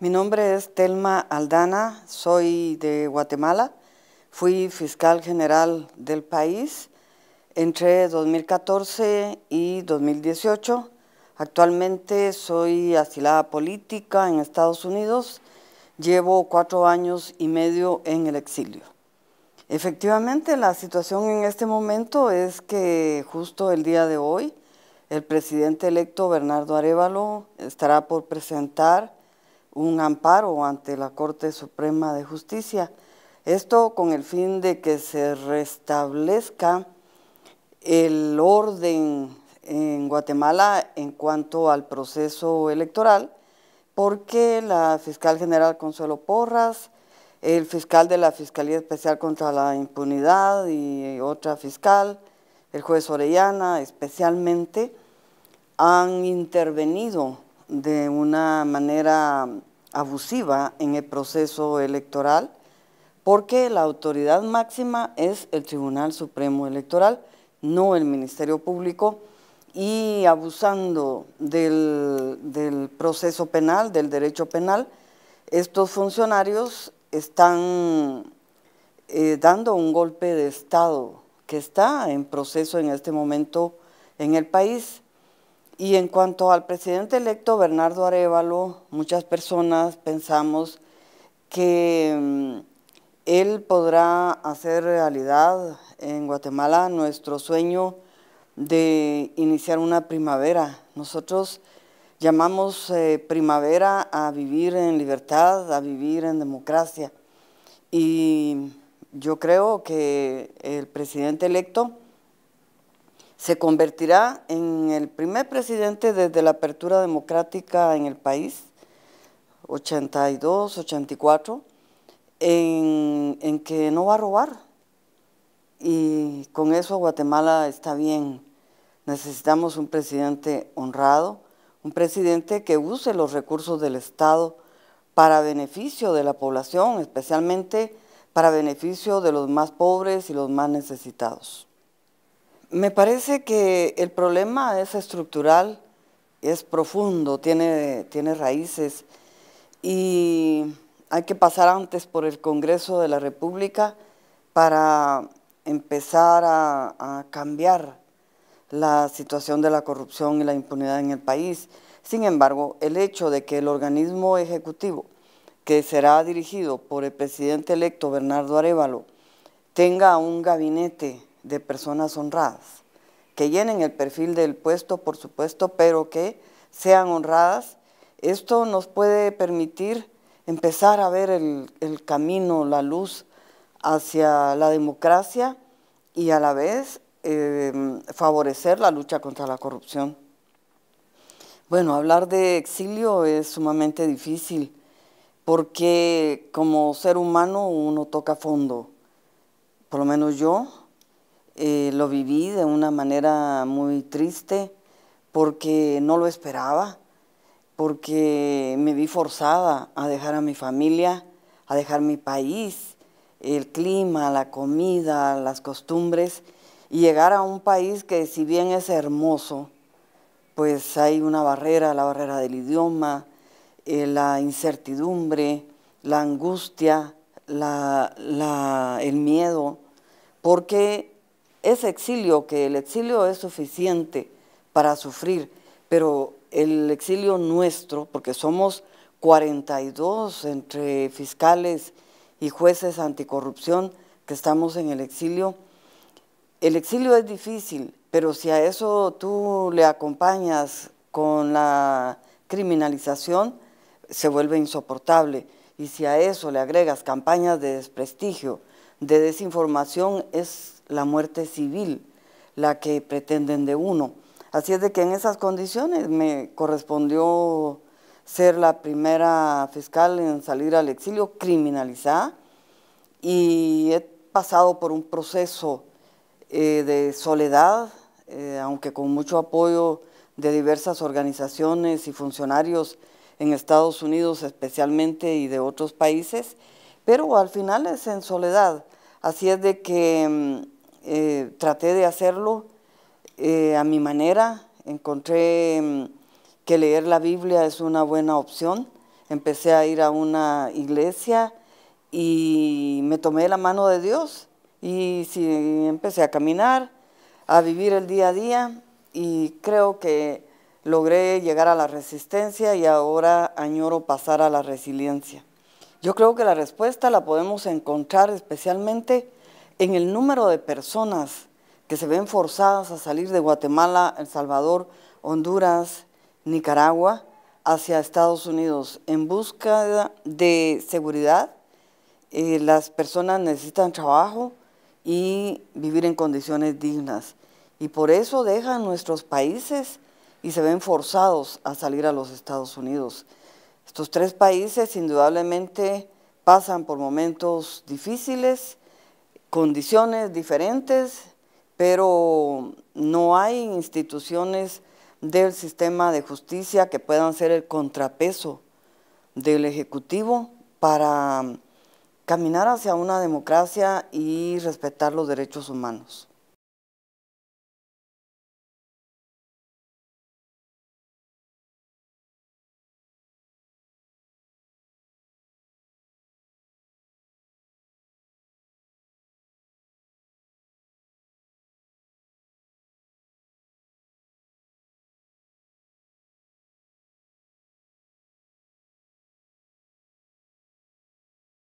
Mi nombre es Telma Aldana, soy de Guatemala, fui fiscal general del país entre 2014 y 2018. Actualmente soy asilada política en Estados Unidos, llevo cuatro años y medio en el exilio. Efectivamente, la situación en este momento es que justo el día de hoy, el presidente electo Bernardo Arevalo estará por presentar un amparo ante la Corte Suprema de Justicia. Esto con el fin de que se restablezca el orden en Guatemala en cuanto al proceso electoral, porque la fiscal general Consuelo Porras, el fiscal de la Fiscalía Especial contra la Impunidad y otra fiscal, el juez Orellana especialmente, han intervenido de una manera abusiva en el proceso electoral, porque la autoridad máxima es el Tribunal Supremo Electoral, no el Ministerio Público, y abusando del, proceso penal, del derecho penal, estos funcionarios están eh, dando un golpe de Estado que está en proceso en este momento en el país. Y en cuanto al presidente electo Bernardo Arevalo, muchas personas pensamos que mm, él podrá hacer realidad en Guatemala nuestro sueño de iniciar una primavera. Nosotros llamamos eh, primavera a vivir en libertad, a vivir en democracia. Y yo creo que el presidente electo se convertirá en el primer presidente desde la apertura democrática en el país, 82, 84, en, en que no va a robar. Y con eso Guatemala está bien. Necesitamos un presidente honrado, un presidente que use los recursos del Estado para beneficio de la población, especialmente para beneficio de los más pobres y los más necesitados. Me parece que el problema es estructural, es profundo, tiene, raíces y hay que pasar antes por el Congreso de la República para empezar a, a cambiar la situación de la corrupción y la impunidad en el país. Sin embargo, el hecho de que el organismo ejecutivo, que será dirigido por el presidente electo Bernardo Arevalo, tenga un gabinete de personas honradas, que llenen el perfil del puesto, por supuesto, pero que sean honradas. Esto nos puede permitir empezar a ver el, camino, la luz hacia la democracia y a la vez em, favorecer la lucha contra la corrupción. Bueno, hablar de exilio es sumamente difícil porque como ser humano uno toca fondo, por lo menos yo eh, lo viví de una manera muy triste porque no lo esperaba, porque me vi forzada a dejar a mi familia, a dejar mi país, el clima, la comida, las costumbres, y llegar a un país que si bien es hermoso, pues hay una barrera, la barrera del idioma, eh, la incertidumbre, la angustia, la, el miedo, porque es exilio, que el exilio es suficiente para sufrir, pero el exilio nuestro, porque somos 42 entre fiscales y jueces anticorrupción que estamos en el exilio, el exilio es difícil, pero si a eso tú le acompañas con la criminalización, se vuelve insoportable. Y si a eso le agregas campañas de desprestigio, de desinformación, es la muerte civil, la que pretenden de uno. Así es de que en esas condiciones me correspondió ser la primera fiscal en salir al exilio criminalizada y he pasado por un proceso eh, de soledad, eh, aunque con mucho apoyo de diversas organizaciones y funcionarios en Estados Unidos especialmente y de otros países, pero al final es en soledad. Así es de que mm, eh, traté de hacerlo eh, a mi manera, encontré mm, que leer la Biblia es una buena opción, empecé a ir a una iglesia y me tomé la mano de Dios y sí, empecé a caminar, a vivir el día a día y creo que logré llegar a la resistencia y ahora añoro pasar a la resiliencia. Yo creo que la respuesta la podemos encontrar especialmente en el número de personas que se ven forzadas a salir de Guatemala, El Salvador, Honduras, Nicaragua, hacia Estados Unidos en busca de seguridad. Eh, las personas necesitan trabajo y vivir en condiciones dignas. Y por eso dejan nuestros países y se ven forzados a salir a los Estados Unidos. Estos tres países indudablemente pasan por momentos difíciles condiciones diferentes, pero no hay instituciones del sistema de justicia que puedan ser el contrapeso del Ejecutivo para caminar hacia una democracia y respetar los derechos humanos.